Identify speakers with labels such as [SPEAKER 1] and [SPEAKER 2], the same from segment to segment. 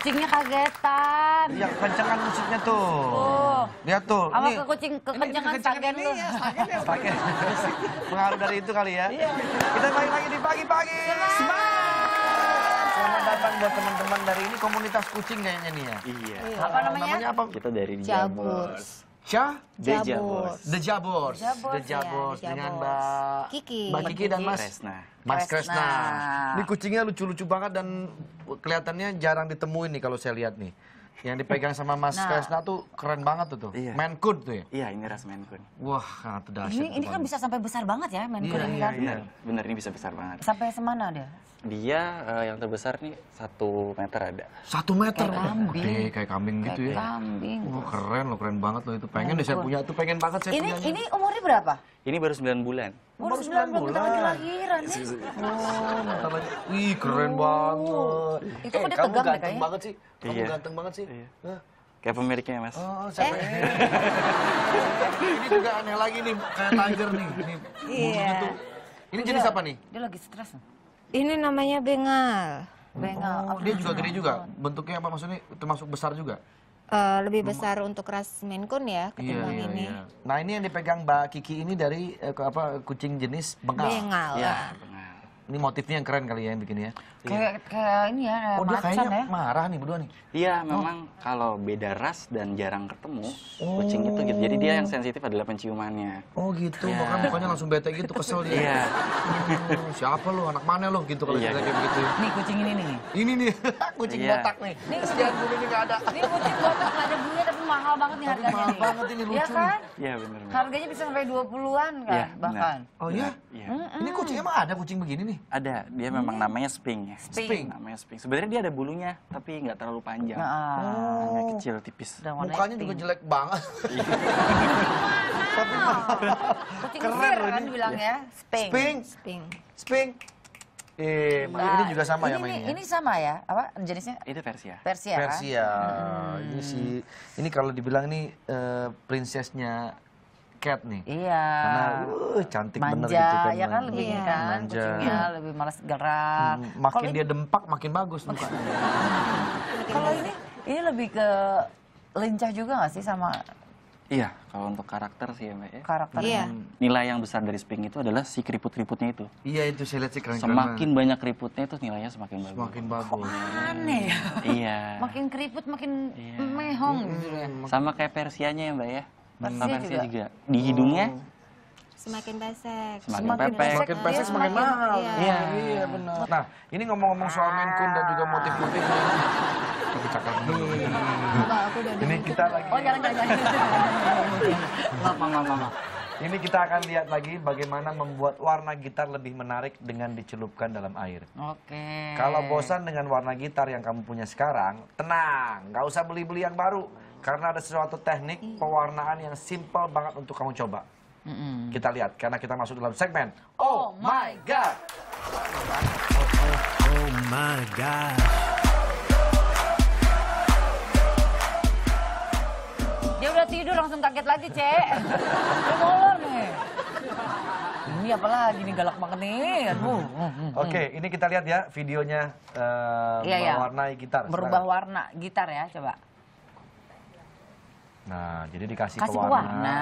[SPEAKER 1] Kucingnya
[SPEAKER 2] kagetan. Yang kencengan musiknya tuh. Oh. Lihat tuh. Sama ke kucing kekencengan stagen lu. Ya, stagen. Pengaruh dari itu kali ya. Iya. Kita lagi lagi di pagi-pagi. Selamat datang buat teman-teman dari ini komunitas kucing kayaknya nih ya. Iya. Apa namanya? namanya apa? Kita dari Jabus. Syah The Jabors. The Jabors. The Jabors ya, dengan Mbak Kiki. Mbak Kiki dan Mas Kresna. Mas Kresna. Ini kucingnya lucu-lucu banget dan kelihatannya jarang ditemuin nih kalau saya lihat nih. Yang dipegang sama Mas nah. Kresna tuh keren banget tuh tuh. Iya. Main Coon tuh ya? Iya, ini ras main Coon. Wah, sangat dahsyat. Ini, ini kan bisa
[SPEAKER 1] sampai besar banget ya main Coon iya, ini iya, kan? Iya,
[SPEAKER 2] benar. Benar, ini bisa besar banget.
[SPEAKER 1] Sampai semana dia?
[SPEAKER 2] dia uh, yang terbesar nih satu meter ada. Satu meter? Kayak Gede, kayak kambing gitu kayak gitu ya? kambing. Wah keren loh, keren banget loh itu. Pengen deh saya punya tuh, pengen banget saya ini, punya. Ini umurnya berapa? Ini baru 9 bulan. Baru, baru 9, 9 bulan, bulan. lahiran ya? Oh, keren oh. banget. Itu eh, kok dia kamu tegang ganteng banget sih. Kamu iya. ganteng banget sih. Iya. Kayak pemiliknya mas. Oh, oh siapa eh. ini? juga aneh lagi nih, kayak tiger nih. Ini, yeah. Iya. ini jenis apa nih? Dia lagi stres nih. Ini namanya
[SPEAKER 1] bengal. Bengal. Oh, dia juga
[SPEAKER 2] gede juga. Bentuknya apa maksudnya termasuk besar juga?
[SPEAKER 1] Uh, lebih besar Mem untuk ras Maine Coon ya iya, ketimbang iya, iya, ini.
[SPEAKER 2] Iya. Nah ini yang dipegang Mbak Kiki ini dari eh, apa kucing jenis bengal. Bengal. Ya. Ini motifnya yang keren kali ya yang bikin ya. Kayak iya. kayak ini ya. Oh dia kayaknya ya. marah nih berdua nih. Iya oh. memang kalau beda ras dan jarang ketemu oh. kucing itu gitu. Jadi dia yang sensitif adalah penciumannya. Oh gitu. Ya. Bahkan bukannya langsung bete gitu kesel dia. Iya. hmm, siapa lu anak mana lu gitu kalau iya, kayak iya. begitu. Nih kucing ini nih. Ini nih kucing iya. botak nih. Nih kucing ini nggak ada. Ini kucing botak nggak ada bulunya tapi mahal banget nih harganya. Mahal nih. banget ini iya lucu. Kan? Iya kan? Iya benar.
[SPEAKER 1] Harganya bisa sampai 20-an kan ya, bahkan. Oh iya?
[SPEAKER 2] Ya. Mm hmm Ini kucingnya emang ada kucing begini nih? Ada. Dia memang hmm. namanya sping ya. Sping. Namanya sping. Sebenarnya dia ada bulunya tapi nggak terlalu panjang. Nah, oh. Hanya kecil tipis. Dan Mukanya juga jelek banget.
[SPEAKER 1] tapi mahal. Kucing Keren kan bilang ya. Iya. Sping. Sping. Sping. Sping.
[SPEAKER 2] Eh, nah, ini juga sama ya ini, ya mainnya. Ini,
[SPEAKER 1] sama ya, apa jenisnya? Itu
[SPEAKER 2] Persia. Persia. Kan? Persia. Hmm. Ini si ini kalau dibilang ini uh, eh, princessnya cat nih. Iya. Karena uh, cantik manja, bener gitu kan. Manja, ya kan lebih kan, iya. kan. Manja. Kucingnya lebih malas gerak. Hmm, makin kalo dia ini, dempak makin bagus mukanya.
[SPEAKER 1] kalau ini ini lebih ke lincah juga gak sih sama
[SPEAKER 2] Iya, kalau untuk karakter sih ya Mbak ya. Karakter. Iya. iya. Nilai yang besar dari spring itu adalah si keriput-keriputnya itu. Iya itu saya lihat sih keren Semakin banyak keriputnya itu nilainya semakin bagus. Semakin bagus. Oh,
[SPEAKER 1] aneh ya? iya. Makin keriput makin iya. mehong gitu ya.
[SPEAKER 2] Sama kayak Persianya ya Mbak ya. Mm. Persia, Persia juga. juga. Di hidungnya oh.
[SPEAKER 1] Semakin pesek. Semakin, semakin pepek. Semakin pesek iya, semakin mahal. Iya. iya, iya
[SPEAKER 2] benar. Nah, ini ngomong-ngomong soal Menkun dan juga motif-motifnya. Tapi cakep dulu ini kita lagi. Oh, jangan jangan. Lama lama. Ini kita akan lihat lagi bagaimana membuat warna gitar lebih menarik dengan dicelupkan dalam air. Oke. Kalau bosan dengan warna gitar yang kamu punya sekarang, tenang, nggak usah beli-beli yang baru. Karena ada sesuatu teknik iya. pewarnaan yang simple banget untuk kamu coba. Mm -hmm. Kita lihat, karena kita masuk dalam segmen Oh, oh my God! Oh, oh, oh, oh my God!
[SPEAKER 1] tidur langsung kaget lagi, Cek. Udah molor nih.
[SPEAKER 2] Ini apa lagi nih galak banget nih. Aduh. Oke, ini kita lihat ya videonya uh, iya, mewarnai iya. gitar. Berubah sekarang.
[SPEAKER 1] warna gitar ya, coba.
[SPEAKER 2] Nah, jadi dikasih Kasih ke warna.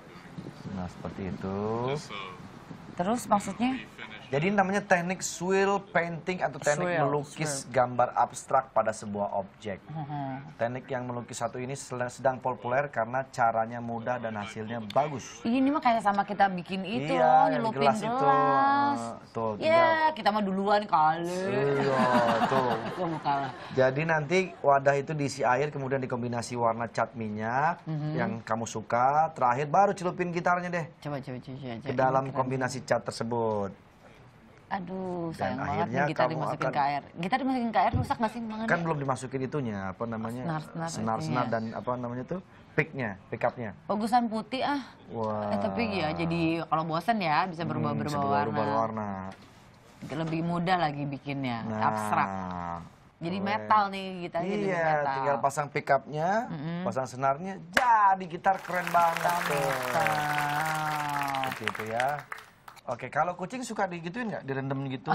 [SPEAKER 2] warna. Nah, seperti itu. Terus maksudnya? Jadi ini namanya teknik swirl painting atau teknik swirl, melukis swirl. gambar abstrak pada sebuah objek. Mm-hmm. teknik yang melukis satu ini sedang populer karena caranya mudah dan hasilnya bagus.
[SPEAKER 1] Ini mah kayak sama kita bikin itu iya, loh, nyelupin gelas. gelas. Itu, uh,
[SPEAKER 2] eh, tuh, ya,
[SPEAKER 1] kita mah duluan kali. Iya, tuh.
[SPEAKER 2] Jadi nanti wadah itu diisi air kemudian dikombinasi warna cat minyak mm -hmm. yang kamu suka, terakhir baru celupin gitarnya deh. Coba coba coba. coba. Ke dalam kombinasi cat tersebut.
[SPEAKER 1] Aduh, sayang Dan banget akhirnya nih kita dimasukin akan, ke air. Kita dimasukin ke air rusak masih sih? kan belum
[SPEAKER 2] dimasukin itunya, apa namanya? Senar-senar. senar iya. dan apa namanya tuh? Picknya, pick up-nya.
[SPEAKER 1] Bagusan putih ah.
[SPEAKER 2] Wah. Eh, tapi ya
[SPEAKER 1] jadi kalau bosan ya bisa berubah-berubah hmm, warna. Berubah warna. Lebih mudah lagi
[SPEAKER 2] bikinnya, nah. abstrak.
[SPEAKER 1] Jadi Boleh. metal nih kita iya, jadi metal. tinggal
[SPEAKER 2] pasang pick mm -hmm. pasang senarnya, jadi gitar keren banget. Metal. Oke, itu ya. Oke, kalau kucing suka digituin nggak? Direndam gitu?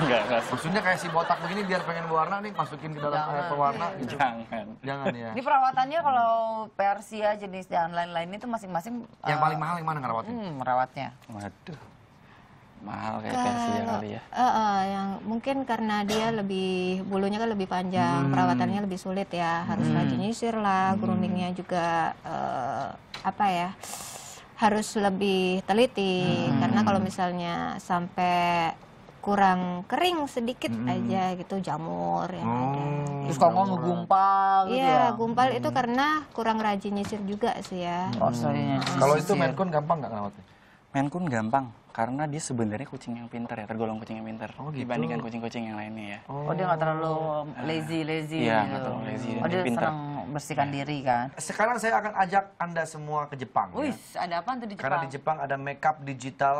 [SPEAKER 2] Enggak, Maksudnya kayak si botak begini biar pengen berwarna nih masukin ke dalam eh, air pewarna gitu. Jangan. Jangan ya. Ini perawatannya
[SPEAKER 1] kalau Persia jenis dan lain-lain itu masing-masing yang eh, paling mahal yang mana ngerawatnya? Hmm,
[SPEAKER 2] merawatnya. Waduh. Mahal kayak kalau, Persia kali ya.
[SPEAKER 1] Uh, yang mungkin karena dia lebih bulunya kan lebih panjang, hmm. perawatannya lebih sulit ya. Harus hmm. rajin nyisir lah, hmm. groomingnya juga apa ya? harus lebih teliti hmm. karena kalau misalnya sampai kurang kering sedikit hmm. aja gitu jamur yang hmm.
[SPEAKER 2] Terus kalau mau gumpal gitu Iya, ya?
[SPEAKER 1] gumpal hmm. itu karena kurang rajin nyisir juga sih ya. Oh, Kalau itu menkun
[SPEAKER 2] gampang nggak ngawatnya? Menkun gampang karena dia sebenarnya kucing yang pintar ya tergolong kucing yang pintar oh, gitu. dibandingkan kucing-kucing yang lainnya ya.
[SPEAKER 1] Oh, oh dia nggak terlalu nah. lazy lazy. Iya gitu. nggak terlalu lazy. Oh, dia, dia pintar
[SPEAKER 2] ya. diri kan. Sekarang saya akan ajak Anda semua ke Jepang. Ya. Wih, ya.
[SPEAKER 1] ada apa tuh di Jepang? Karena di
[SPEAKER 2] Jepang ada makeup digital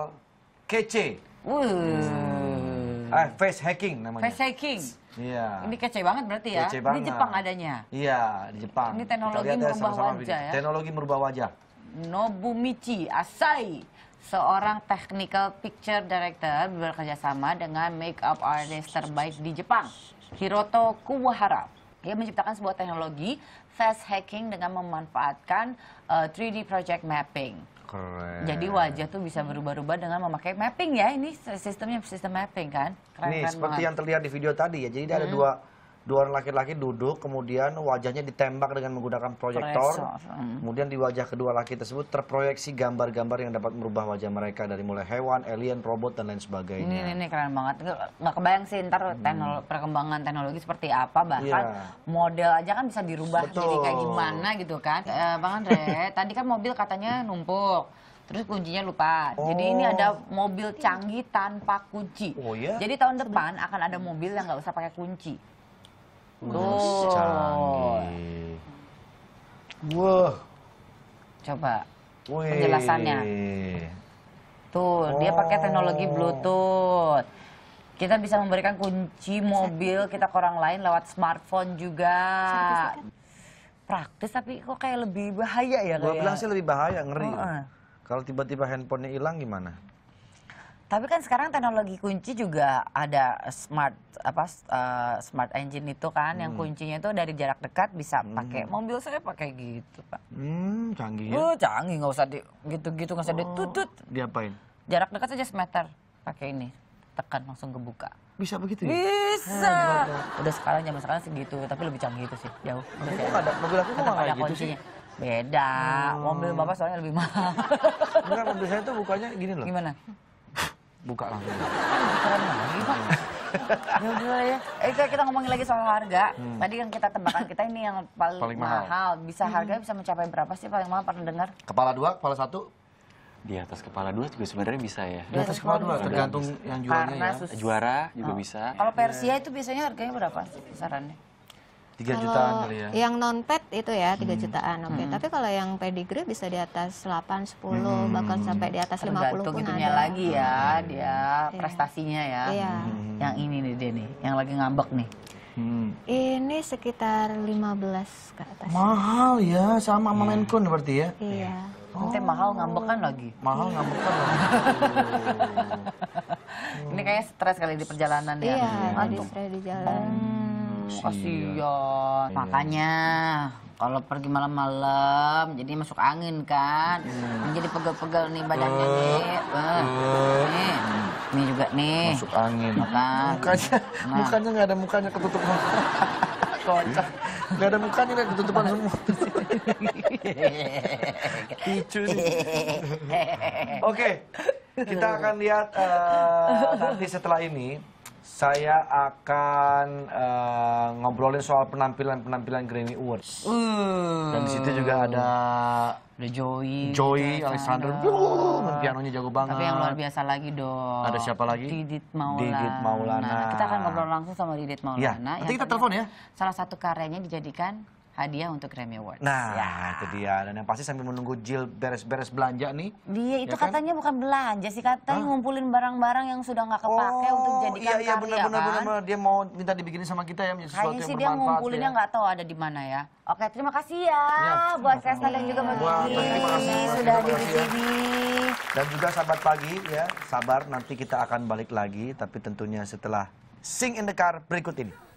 [SPEAKER 2] kece. Wih. Hmm. Ah, face hacking namanya. Face hacking. Iya. Ini
[SPEAKER 1] kece banget berarti ya. Kece banget. Di Jepang adanya.
[SPEAKER 2] Iya, di Jepang. Ini teknologi ya merubah sama -sama wajah ya. Teknologi merubah wajah.
[SPEAKER 1] Nobumichi Asai seorang technical picture director bekerja sama dengan make up artist terbaik di Jepang, Hiroto Kuwahara. Dia menciptakan sebuah teknologi fast hacking dengan memanfaatkan uh, eh, 3D project mapping.
[SPEAKER 2] Keren. Jadi wajah
[SPEAKER 1] tuh bisa berubah-ubah dengan memakai mapping ya. Ini sistemnya sistem mapping kan. Keren, Nih, keren seperti banget. yang
[SPEAKER 2] terlihat di video tadi ya. Jadi hmm. ada dua dua orang laki-laki duduk, kemudian wajahnya ditembak dengan menggunakan proyektor. Hmm. Kemudian di wajah kedua laki tersebut terproyeksi gambar-gambar yang dapat merubah wajah mereka dari mulai hewan, alien, robot dan lain sebagainya. Ini,
[SPEAKER 1] ini keren banget. Nggak kebayang sih ntar hmm. perkembangan teknologi seperti apa bahkan yeah. model aja kan bisa dirubah Betul. jadi kayak gimana gitu kan. E, Bang Andre, tadi kan mobil katanya numpuk terus kuncinya lupa. Oh. Jadi ini oh. ada mobil canggih tanpa kunci. Oh, iya? Jadi tahun depan akan ada mobil yang nggak usah pakai kunci. Gus canggih. Wah. Coba
[SPEAKER 2] Wih. penjelasannya.
[SPEAKER 1] Tuh, oh. dia pakai teknologi Bluetooth. Kita bisa memberikan kunci mobil kita ke orang lain lewat smartphone juga. Praktis tapi kok kayak lebih bahaya ya? Gue bilang sih
[SPEAKER 2] lebih bahaya, ngeri. Oh, uh. Kalau tiba-tiba handphonenya hilang gimana?
[SPEAKER 1] Tapi kan sekarang teknologi kunci juga ada smart apa uh, smart engine itu kan hmm. yang kuncinya itu dari jarak dekat bisa hmm. pakai mobil saya pakai gitu pak.
[SPEAKER 2] Hmm canggih ya. Oh
[SPEAKER 1] uh, canggih nggak usah di gitu-gitu nggak usah oh, ditutut. Diapain? Jarak dekat saja semeter pakai ini tekan langsung kebuka. Bisa begitu ya? Bisa. Hmm, Udah sekarang zaman sekarang sih gitu tapi lebih canggih itu sih jauh. Mobil aku ada mobil aku nggak ada gitu kuncinya. sih. Beda, hmm. mobil bapak soalnya lebih mahal. Enggak,
[SPEAKER 2] mobil saya tuh bukanya gini loh. Gimana? buka langsung.
[SPEAKER 1] lagi, Ya udah ya. Eh kita ngomongin lagi soal harga. Hmm. Tadi kan kita tebakan kita ini yang paling, paling mahal. mahal. Bisa hmm. harga bisa mencapai berapa sih paling mahal pernah dengar?
[SPEAKER 2] Kepala dua, kepala satu, di atas kepala dua juga sebenarnya bisa ya. Di atas kepala dua tergantung bisa. yang jualnya ya. Sus... Juara juga oh. bisa. Kalau Persia
[SPEAKER 1] itu biasanya harganya berapa sih kisarannya?
[SPEAKER 2] 3 jutaan kali ya. Yang
[SPEAKER 1] non pet itu ya 3 hmm. jutaan oke okay. hmm. tapi kalau yang pedigree bisa di atas 8 10 hmm. bahkan sampai di atas Tergantung 50 pun itunya ada lagi ya hmm. dia iya. prestasinya ya iya. hmm. yang ini nih dia nih yang lagi ngambek nih Hmm. Ini sekitar 15 ke atas. Mahal
[SPEAKER 2] ya, sama sama yeah. Iya. kun berarti ya?
[SPEAKER 1] Iya. iya. Oh. Nanti mahal
[SPEAKER 2] ngambekan lagi. Mahal yeah. ngambekan lagi. oh.
[SPEAKER 1] Ini kayaknya stres kali di perjalanan ya. Iya, jadi stres di jalan. Hmm. Kasihan. Makanya kalau pergi malam-malam jadi masuk angin kan hmm. jadi pegel-pegel nih badannya eh, nih
[SPEAKER 2] uh, nih ini juga nih masuk angin kan mukanya nah. mukanya nggak ada mukanya ketutupan kocak nggak ada mukanya nggak ketutupan semua lucu nih. oke okay. kita akan lihat uh, nanti setelah ini saya akan uh, ngobrolin soal penampilan-penampilan Grammy Awards.
[SPEAKER 1] Mm. Dan di situ juga ada
[SPEAKER 2] ada Joey, Joey Alexander,
[SPEAKER 1] piano
[SPEAKER 2] pianonya jago banget. Tapi yang luar
[SPEAKER 1] biasa lagi dong. Ada siapa lagi?
[SPEAKER 2] Didit Maulana. Didit Maulana. Nah, kita akan ngobrol
[SPEAKER 1] langsung sama Didit Maulana. Ya, nanti kita telepon ya. Salah satu karyanya dijadikan hadiah untuk Grammy Awards.
[SPEAKER 2] Nah, ya. itu dia. Dan yang pasti sambil menunggu Jill beres-beres belanja nih. Dia ya itu kan? katanya
[SPEAKER 1] bukan belanja sih, katanya Hah? ngumpulin barang-barang yang sudah nggak kepake oh, untuk jadikan iya, iya, karya bener, kan. benar
[SPEAKER 2] dia mau minta dibikinin sama kita ya, sesuatu Kayaknya sih dia ngumpulinnya ya.
[SPEAKER 1] nggak ya. tahu ada di mana ya. Oke, terima kasih ya, ya buat Kresna dan juga Mbak Gigi sudah sini. Ya.
[SPEAKER 2] Dan juga sahabat pagi ya, sabar nanti kita akan balik lagi, tapi tentunya setelah Sing in the Car berikut ini.